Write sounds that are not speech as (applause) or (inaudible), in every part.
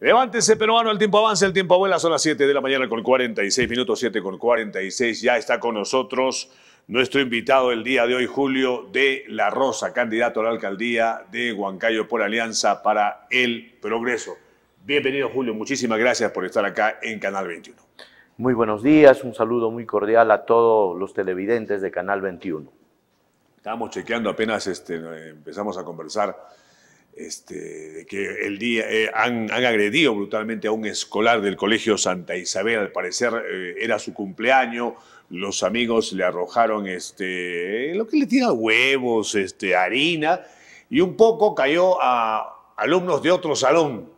Levántese peruano, el tiempo avanza, el tiempo vuela, son las 7 de la mañana con 46 minutos, 7 con 46. Ya está con nosotros nuestro invitado el día de hoy, Julio de la Rosa, candidato a la alcaldía de Huancayo por Alianza para el Progreso. Bienvenido Julio, muchísimas gracias por estar acá en Canal 21. Muy buenos días, un saludo muy cordial a todos los televidentes de Canal 21. Estamos chequeando apenas este, eh, empezamos a conversar este, de que el día, eh, han, agredido brutalmente a un escolar del Colegio Santa Isabel, al parecer eh, era su cumpleaños, los amigos le arrojaron este, lo que le tira huevos, este, harina, y un poco cayó a alumnos de otro salón.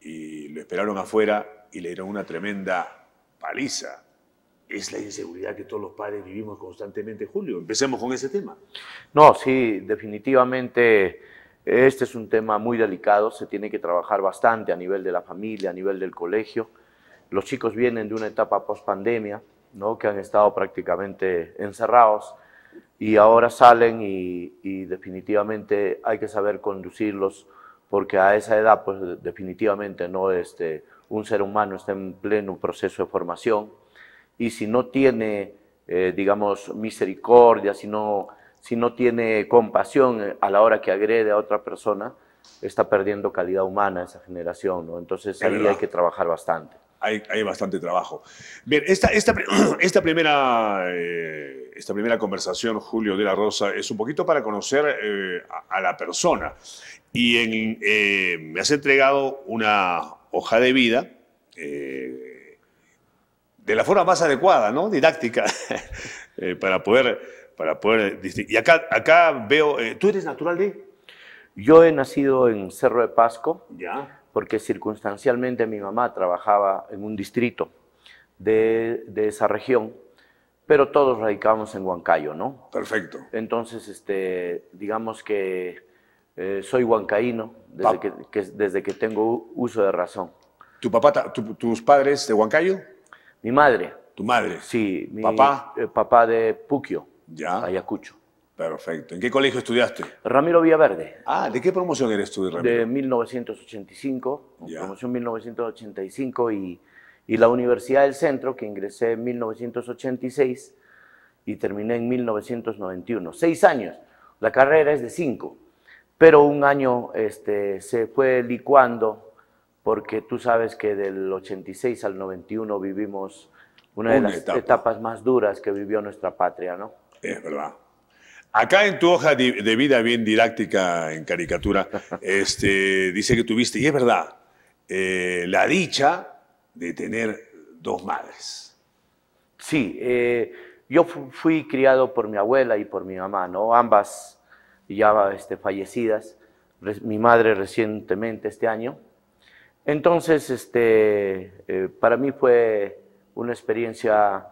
Y lo esperaron afuera y le dieron una tremenda paliza es la inseguridad que todos los padres vivimos constantemente, Julio. Empecemos con ese tema. No, sí, definitivamente este es un tema muy delicado, se tiene que trabajar bastante a nivel de la familia, a nivel del colegio. Los chicos vienen de una etapa post-pandemia, ¿no? que han estado prácticamente encerrados y ahora salen y, definitivamente hay que saber conducirlos porque a esa edad pues definitivamente no este, un ser humano está en pleno proceso de formación y si no tiene, eh, digamos, misericordia, si no si no tiene compasión eh, a la hora que agrede a otra persona, está perdiendo calidad humana esa generación, ¿no? Entonces ahí hay que trabajar bastante. Hay, bastante trabajo. Bien, esta, esta, (clears throat) esta primera, eh, esta primera conversación, Julio de la Rosa, es un poquito para conocer eh, a, la persona. Y en, me has entregado una hoja de vida de la forma más adecuada, ¿no? didáctica, (laughs) para poder para poder eh, Y acá, acá veo, eh, ¿tú eres natural de? Yo he nacido en Cerro de Pasco, ya. porque circunstancialmente mi mamá trabajaba en un distrito de, esa región, pero todos radicamos en Huancayo, ¿no? Perfecto. Entonces, este, digamos que eh, soy huancaíno desde que, tengo uso de razón. ¿Tu papá, tus padres de Huancayo? Mi madre. ¿Tu madre? Sí. papá. papá de Puquio. Ayacucho. Perfecto. ¿En qué colegio estudiaste? Ramiro Villaverde. Ah, ¿de qué promoción eres tú, Ramiro? De 1985, promoción 1985 y, la Universidad del Centro, que ingresé en 1986 y terminé en 1991. Seis años. La carrera es de cinco, pero un año este, se fue licuando porque tú sabes que del 86 al 91 vivimos una, de las etapas más duras que vivió nuestra patria, ¿no? Es verdad. Acá en tu hoja de vida bien didáctica, en caricatura, (laughs) este, dice que tuviste, y es verdad, eh, la dicha de tener dos madres. Sí, eh, yo fui criado por mi abuela y por mi mamá, ¿no? Ambas ya este, fallecidas, mi madre recientemente este año. Entonces, este, eh, para mí fue una experiencia,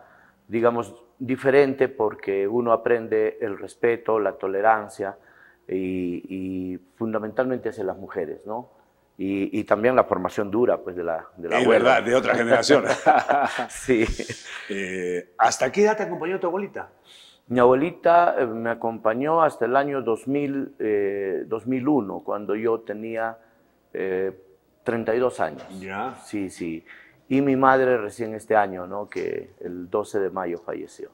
digamos, diferente porque uno aprende el respeto, la tolerancia y, fundamentalmente hacia las mujeres, ¿no? Y, también la formación dura, pues, de la, de verdad, de otra generación. (laughs) sí. Eh, ¿Hasta qué edad te acompañó tu abuelita? Mi abuelita eh, me acompañó hasta el año 2001, eh, cuando yo tenía 32 años. Ya. Sí, sí y mi madre recién este año, ¿no? que el 12 de mayo falleció.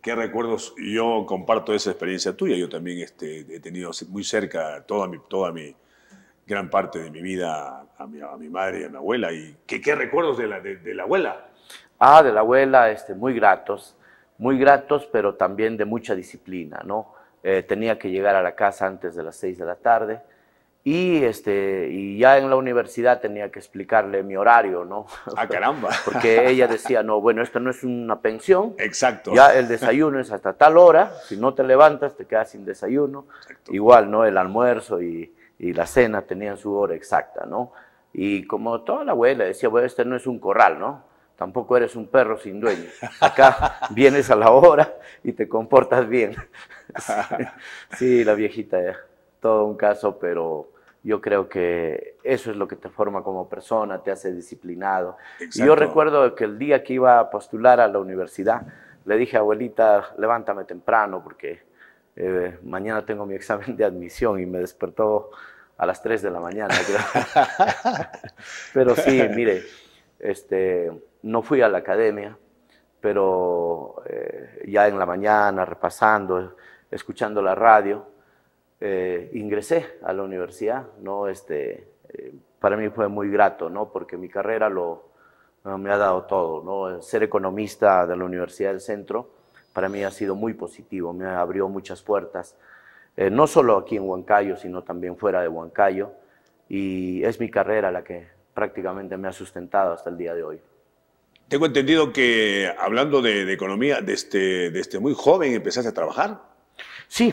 ¿Qué recuerdos? Yo comparto esa experiencia tuya. Yo también este, he tenido muy cerca toda mi, toda mi gran parte de mi vida a mi, madre y a mi abuela. ¿Y qué, recuerdos de la, la abuela? Ah, de la abuela, este, muy gratos, muy gratos, pero también de mucha disciplina, ¿no? Eh, tenía que llegar a la casa antes de las 6 de la tarde, y, este, y ya en la universidad tenía que explicarle mi horario, ¿no? (laughs) Ah, a caramba! Porque ella decía, no, bueno, esto no es una pensión. Exacto. Ya el desayuno es hasta tal hora. Si no te levantas, te quedas sin desayuno. Igual, ¿no? El almuerzo y, la cena tenían su hora exacta, ¿no? Y como toda la abuela decía, bueno, este no es un corral, ¿no? Tampoco eres un perro sin dueño. Acá (laughs) vienes a la hora y te comportas bien. (laughs) sí, la viejita todo un caso, pero yo creo que eso es lo que te forma como persona, te hace disciplinado. Y yo recuerdo que el día que iba a postular a la universidad, le dije, abuelita, levántame temprano porque eh, mañana tengo mi examen de admisión y me despertó a las 3 de la mañana. (laughs) pero sí, mire, este, no fui a la academia, pero eh, ya en la mañana, repasando, escuchando la radio, eh, ingresé a la universidad, ¿no? Este, eh, para mí fue muy grato, ¿no? Porque mi carrera lo, me ha dado todo, ¿no? Ser economista de la Universidad del Centro para mí ha sido muy positivo, me abrió muchas puertas, eh, no solo aquí en Huancayo, sino también fuera de Huancayo, y es mi carrera la que prácticamente me ha sustentado hasta el día de hoy. Tengo entendido que, hablando de, de economía, desde este, este muy joven empezaste a trabajar. Sí,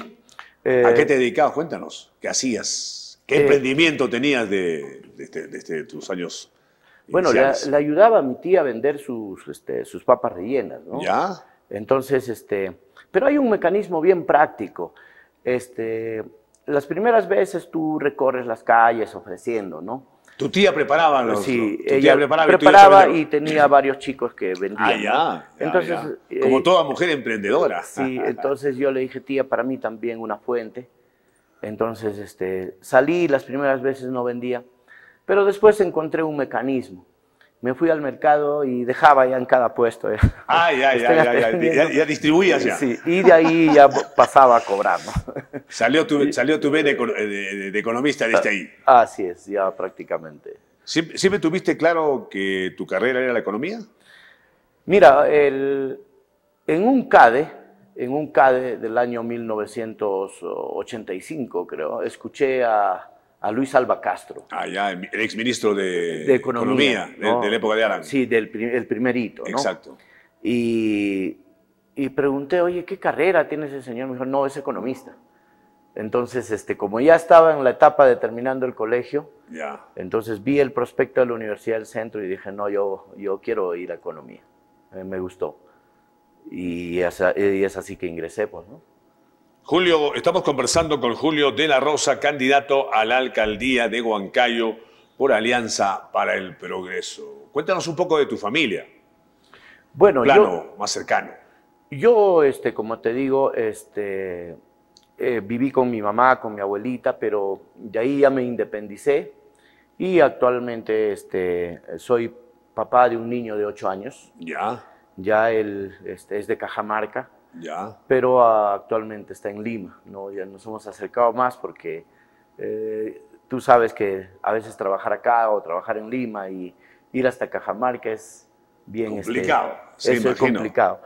¿A qué eh, te dedicabas? Cuéntanos, ¿qué hacías? ¿Qué eh, emprendimiento tenías de, este, este, tus años? Bueno, le ayudaba a mi tía a vender sus, este, sus papas rellenas, ¿no? Ya. Entonces, este, pero hay un mecanismo bien práctico. Este, las primeras veces tú recorres las calles ofreciendo, ¿no? Tu tía preparaba los. Sí, ella tía preparaba, y, tenía varios chicos que vendían. Ah, ya, entonces, Como eh, toda mujer emprendedora. Sí, entonces yo le dije, tía, para mí también una fuente. Entonces este, salí, las primeras veces no vendía, pero después encontré un mecanismo me fui al mercado y dejaba ya en cada puesto. Ah, ya, ya, ya, ya, ya, distribuías ya. Sí, y de ahí ya pasaba a cobrar. (laughs) Salió tu, salió tu de, economista ah, desde ahí. Así es, ya prácticamente. ¿Siempre, tuviste claro que tu carrera era la economía? Mira, el, en un CADE, en un CADE del año 1985 creo, escuché a Luis Alba Castro. Ah, ya, el exministro de, de Economía, de, la época de Arango. Sí, del el primerito. ¿no? Exacto. Y, y, pregunté, oye, ¿qué carrera tiene ese señor? Me dijo, no, es economista. Entonces, este, como ya estaba en la etapa de terminando el colegio, ya. entonces vi el prospecto de la Universidad del Centro y dije, no, yo, yo quiero ir a Economía. Eh, me gustó. Y, es así que ingresé, pues, ¿no? Julio, estamos conversando con Julio de la Rosa, candidato a la alcaldía de Huancayo por Alianza para el Progreso. Cuéntanos un poco de tu familia. Bueno, plano más cercano. Yo, este, como te digo, este, eh, viví con mi mamá, con mi abuelita, pero de ahí ya me independicé y actualmente este, soy papá de un niño de 8 años. Ya. Ya él este, es de Cajamarca. Pero ah, actualmente está en Lima, ¿no? Ya nos hemos acercado más porque eh, tú sabes que a veces trabajar acá o trabajar en Lima y ir hasta Cajamarca es bien... Este, complicado, es complicado.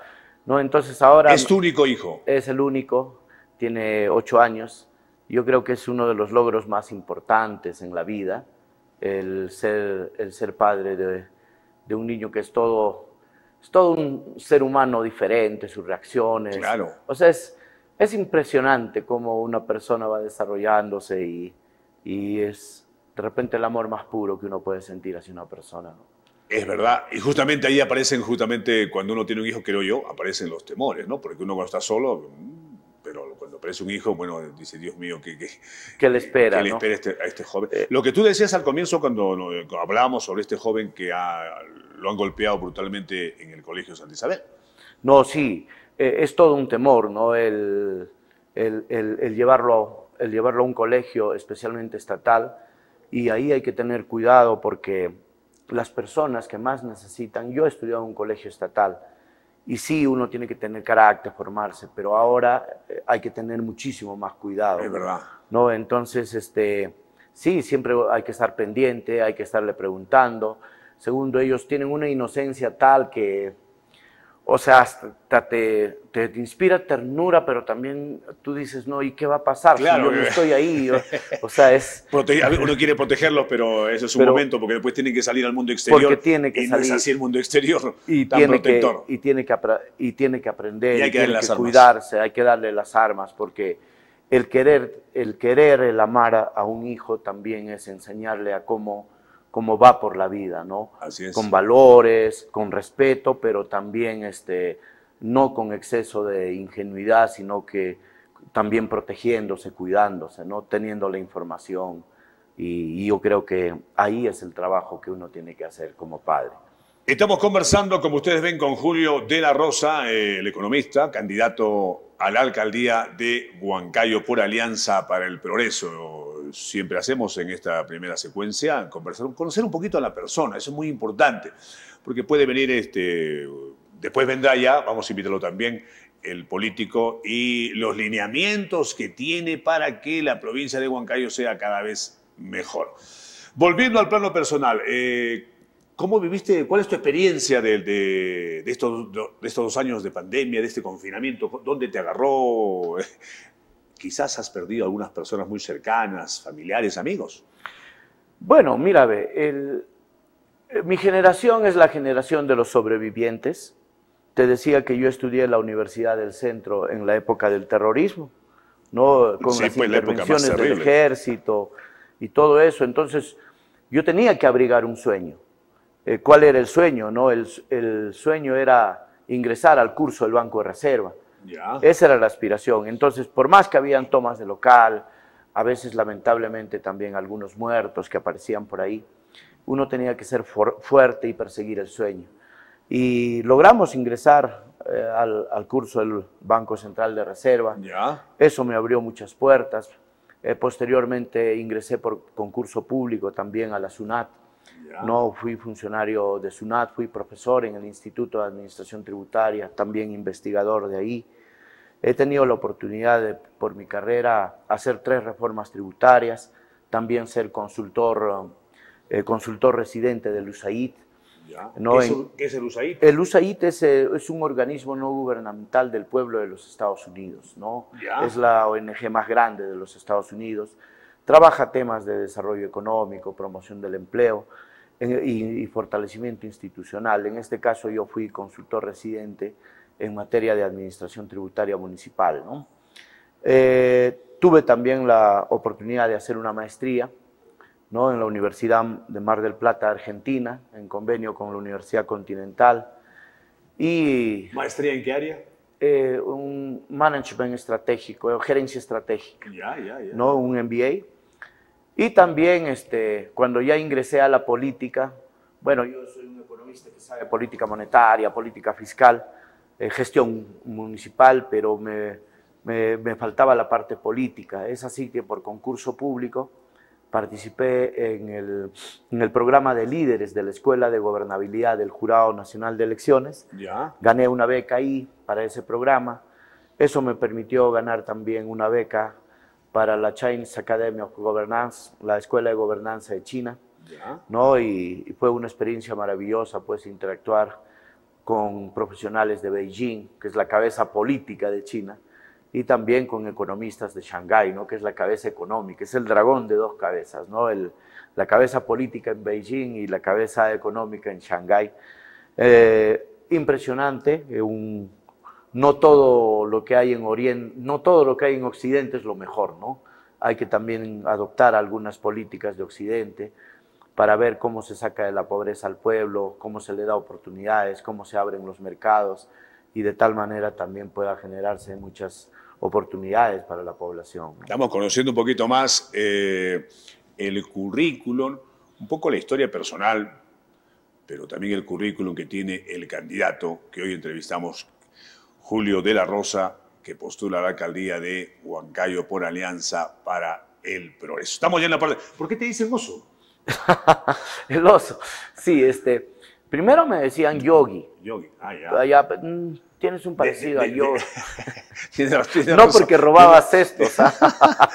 ¿no? Entonces ahora... ¿Es tu único hijo? Es el único, tiene ocho años. Yo creo que es uno de los logros más importantes en la vida, el ser, el ser padre de un niño que es todo es todo un ser humano diferente, sus reacciones. Claro. O sea, es, es impresionante cómo una persona va desarrollándose y, y, es de repente el amor más puro que uno puede sentir hacia una persona. Es verdad, y justamente ahí aparecen, justamente cuando uno tiene un hijo, creo yo, aparecen los temores, ¿no? Porque uno cuando está solo, mm, pero cuando aparece un hijo, bueno, dice, Dios mío, ¿qué, qué, ¿Qué le espera? ¿qué le espera este, a este joven? Eh. Lo que tú decías al comienzo cuando eh, hablábamos sobre este joven que ha lo han golpeado brutalmente en el Colegio Santa Isabel. No, sí, eh, es todo un temor, ¿no? El, llevarlo, el llevarlo a un colegio, especialmente estatal, y ahí hay que tener cuidado porque las personas que más necesitan, yo he estudiado en un colegio estatal, y sí, uno tiene que tener carácter, formarse, pero ahora eh, hay que tener muchísimo más cuidado. Es verdad. ¿no? Entonces, este, sí, siempre hay que estar pendiente, hay que estarle preguntando. Segundo, ellos tienen una inocencia tal que, o sea, hasta te, inspira ternura, pero también tú dices, no, ¿y qué va a pasar si yo no eh. estoy ahí? (laughs) o, sea, es... uno quiere protegerlos, pero ese es un momento, porque después tienen que salir al mundo exterior. Porque tiene que salir. así el mundo exterior (laughs) y tiene Que, y, tiene que, aprender, y hay que, cuidarse, hay que darle las armas, porque el querer, el querer, el amar a un hijo también es enseñarle a cómo como va por la vida, ¿no? Con valores, con respeto, pero también este, no con exceso de ingenuidad, sino que también protegiéndose, cuidándose, ¿no? Teniendo la información. y yo creo que ahí es el trabajo que uno tiene que hacer como padre. Estamos conversando, como ustedes ven, con Julio de la Rosa, eh, el economista, candidato a la alcaldía de Huancayo por Alianza para el Progreso. Siempre hacemos en esta primera secuencia conversar, conocer un poquito a la persona, eso es muy importante, porque puede venir este, Después vendrá ya, vamos a invitarlo también, el político y los lineamientos que tiene para que la provincia de Huancayo sea cada vez mejor. Volviendo al plano personal, eh, ¿Cómo viviste, cuál es tu experiencia de, estos, estos dos años de pandemia, de este confinamiento? ¿Dónde te agarró? (laughs) Quizás has perdido algunas personas muy cercanas, familiares, amigos. Bueno, mira, el, eh, mi generación es la generación de los sobrevivientes. Te decía que yo estudié en la Universidad del Centro en la época del terrorismo, ¿no? con las intervenciones del ejército y todo eso. Entonces, yo tenía que abrigar un sueño. Eh, cuál era el sueño, ¿no? El, sueño era ingresar al curso del Banco de Reserva. Esa era la aspiración. Entonces, por más que habían tomas de local, a veces lamentablemente también algunos muertos que aparecían por ahí, uno tenía que ser fuerte y perseguir el sueño. Y logramos ingresar eh, al, curso del Banco Central de Reserva. Eso me abrió muchas puertas. Eh, posteriormente ingresé por concurso público también a la SUNAT no fui funcionario de SUNAT, fui profesor en el Instituto de Administración Tributaria, también investigador de ahí. He tenido la oportunidad de, por mi carrera, hacer tres reformas tributarias, también ser consultor, eh, consultor residente del USAID. ¿Qué, es, el USAID? El USAID eh, es, un organismo no gubernamental del pueblo de los Estados Unidos, ¿no? Es la ONG más grande de los Estados Unidos. Trabaja temas de desarrollo económico, promoción del empleo eh, y, fortalecimiento institucional. En este caso yo fui consultor residente en materia de administración tributaria municipal. Eh, tuve también la oportunidad de hacer una maestría ¿no? en la Universidad de Mar del Plata, Argentina, en convenio con la Universidad Continental. Y, ¿Maestría en qué área? Eh, un management estratégico, gerencia estratégica. Ya, ya, ya. ¿no? Un MBA. Y también este, cuando ya ingresé a la política, bueno, yo soy un economista que sabe política monetaria, política fiscal, eh, gestión municipal, pero me, faltaba la parte política. Es así que por concurso público participé en el, programa de líderes de la Escuela de Gobernabilidad del Jurado Nacional de Elecciones. ¿Ya? Gané una beca ahí para ese programa. Eso me permitió ganar también una beca para la Chinese Academy of Governance, la Escuela de Gobernanza de China, ¿no? Y, fue una experiencia maravillosa, pues, interactuar con profesionales de Beijing, que es la cabeza política de China, y también con economistas de Shanghái, ¿no? que es la cabeza económica, es el dragón de dos cabezas, ¿no? El, la cabeza política en Beijing y la cabeza económica en Shanghái. Eh, impresionante, eh, un, no todo lo que hay en Oriente, no todo lo que hay en Occidente es lo mejor, ¿no? Hay que también adoptar algunas políticas de Occidente para ver cómo se saca de la pobreza al pueblo, cómo se le da oportunidades, cómo se abren los mercados y de tal manera también pueda generarse muchas oportunidades para la población. Estamos conociendo un poquito más eh, el currículum, un poco la historia personal, pero también el currículum que tiene el candidato que hoy entrevistamos Julio de la Rosa, que postula a la alcaldía de Huancayo por alianza para el progreso. Estamos ya en la parte. ¿Por qué te dicen oso? (laughs) el oso. Sí, este. Primero me decían yogi. Yogi, ah, ya. Allá, pues, mm, tienes un parecido a yogi. (laughs) no porque robabas cestos. (laughs)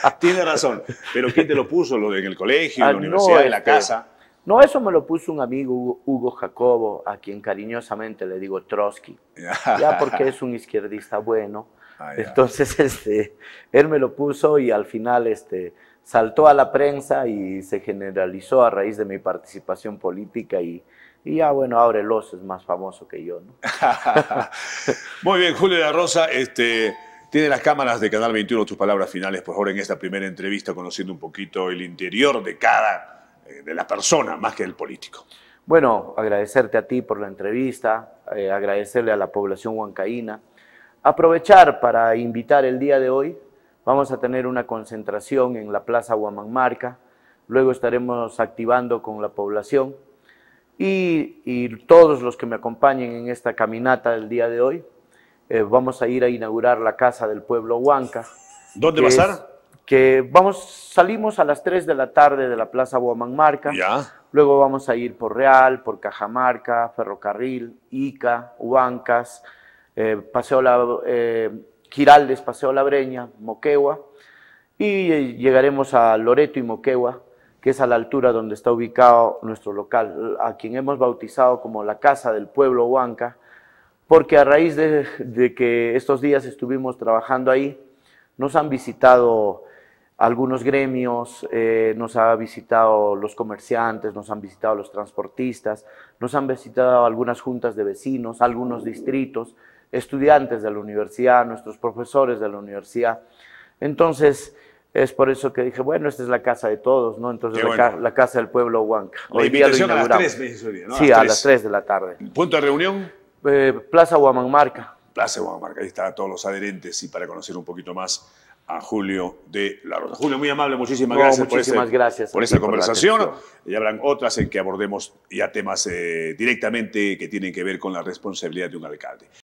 Ah. tiene razón. Pero ¿quién te lo puso? ¿Lo en el colegio, en ah, la universidad, en la este, casa? No, eso me lo puso un amigo, Hugo, Jacobo, a quien cariñosamente le digo Trotsky, (laughs) ya porque es un izquierdista bueno. Ah, Entonces, (laughs) este, él me lo puso y al final este, saltó a la prensa y se generalizó a raíz de mi participación política y, ya, bueno, ahora el es más famoso que yo. ¿no? (laughs) Muy bien, Julio de la Rosa, este, tiene las cámaras de Canal 21 tus palabras finales, por favor, en esta primera entrevista, conociendo un poquito el interior de cada eh, de la persona más que del político. Bueno, agradecerte a ti por la entrevista, eh, agradecerle a la población huancaína. Aprovechar para invitar el día de hoy, vamos a tener una concentración en la Plaza Huamanmarca, luego estaremos activando con la población y, todos los que me acompañen en esta caminata del día de hoy, eh, vamos a ir a inaugurar la Casa del Pueblo Huanca. ¿Dónde va a estar? que vamos, salimos a las 3 de la tarde de la Plaza Marca. ya. luego vamos a ir por Real, por Cajamarca, Ferrocarril, Ica, Huancas, eh, Paseo la, eh, Giraldes, Paseo Breña, Moquegua, y eh, llegaremos a Loreto y Moquegua, que es a la altura donde está ubicado nuestro local, a quien hemos bautizado como la Casa del Pueblo Huanca, porque a raíz de, de que estos días estuvimos trabajando ahí, nos han visitado algunos gremios, eh, nos ha visitado los comerciantes, nos han visitado los transportistas, nos han visitado algunas juntas de vecinos, algunos distritos, estudiantes de la universidad, nuestros profesores de la universidad. Entonces, es por eso que dije, bueno, esta es la casa de todos, ¿no? Entonces, la, casa del pueblo huanca. Hoy día lo a las 3, Sí, a, las 3 de la tarde. ¿Punto de reunión? Eh, Plaza Huamanmarca. Plaza Huamanmarca, ahí están todos los adherentes y para conocer un poquito más a Julio de la Rosa. Julio, muy amable, muchísimas gracias, por, esta conversación. y habrán otras en que abordemos ya temas eh, directamente que tienen que ver con la responsabilidad de un alcalde.